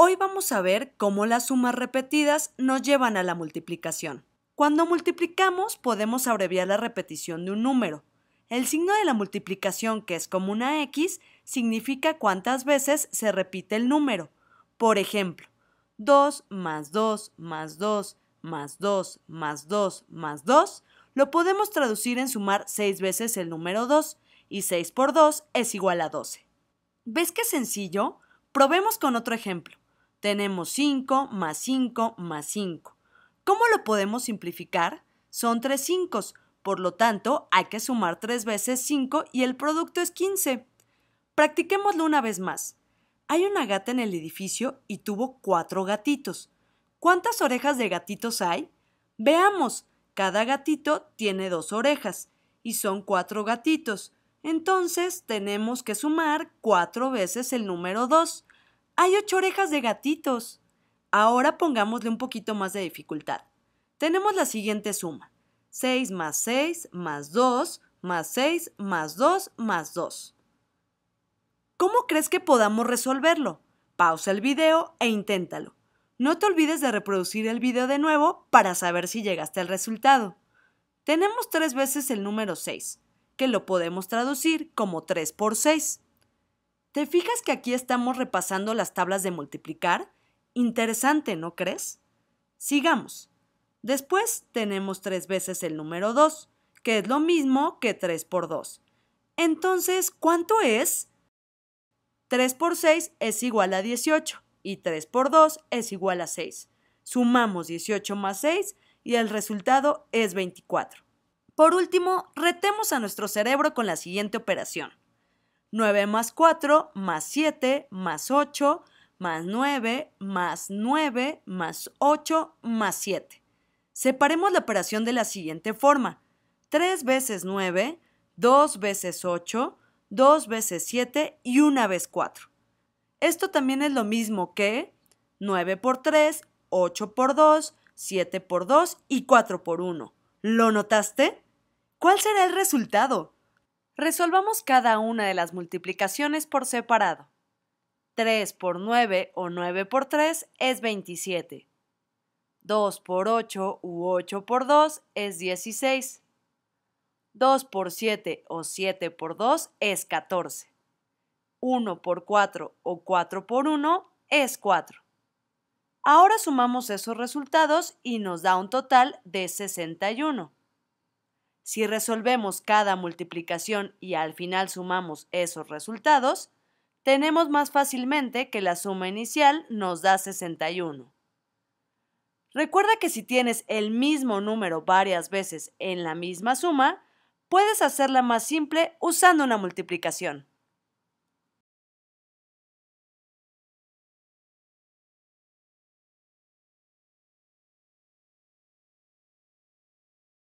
Hoy vamos a ver cómo las sumas repetidas nos llevan a la multiplicación. Cuando multiplicamos podemos abreviar la repetición de un número. El signo de la multiplicación, que es como una X, significa cuántas veces se repite el número. Por ejemplo, 2 más 2 más 2 más 2 más 2 más 2, lo podemos traducir en sumar 6 veces el número 2, y 6 por 2 es igual a 12. ¿Ves qué sencillo? Probemos con otro ejemplo. Tenemos 5 más 5 más 5. ¿Cómo lo podemos simplificar? Son 3 5, por lo tanto hay que sumar 3 veces 5 y el producto es 15. Practiquémoslo una vez más. Hay una gata en el edificio y tuvo 4 gatitos. ¿Cuántas orejas de gatitos hay? Veamos, cada gatito tiene dos orejas y son 4 gatitos. Entonces tenemos que sumar 4 veces el número 2. Hay ocho orejas de gatitos. Ahora pongámosle un poquito más de dificultad. Tenemos la siguiente suma. 6 más 6 más 2 más 6 más 2 más 2. ¿Cómo crees que podamos resolverlo? Pausa el video e inténtalo. No te olvides de reproducir el video de nuevo para saber si llegaste al resultado. Tenemos tres veces el número 6, que lo podemos traducir como 3 por 6. ¿Te fijas que aquí estamos repasando las tablas de multiplicar? Interesante, ¿no crees? Sigamos. Después tenemos tres veces el número 2, que es lo mismo que 3 por 2. Entonces, ¿cuánto es? 3 por 6 es igual a 18 y 3 por 2 es igual a 6. Sumamos 18 más 6 y el resultado es 24. Por último, retemos a nuestro cerebro con la siguiente operación. 9 más 4 más 7 más 8 más 9 más 9 más 8 más 7. Separemos la operación de la siguiente forma. 3 veces 9, 2 veces 8, 2 veces 7 y 1 vez 4. Esto también es lo mismo que 9 por 3, 8 por 2, 7 por 2 y 4 por 1. ¿Lo notaste? ¿Cuál será el resultado? Resolvamos cada una de las multiplicaciones por separado. 3 por 9 o 9 por 3 es 27. 2 por 8 u 8 por 2 es 16. 2 por 7 o 7 por 2 es 14. 1 por 4 o 4 por 1 es 4. Ahora sumamos esos resultados y nos da un total de 61. Si resolvemos cada multiplicación y al final sumamos esos resultados, tenemos más fácilmente que la suma inicial nos da 61. Recuerda que si tienes el mismo número varias veces en la misma suma, puedes hacerla más simple usando una multiplicación.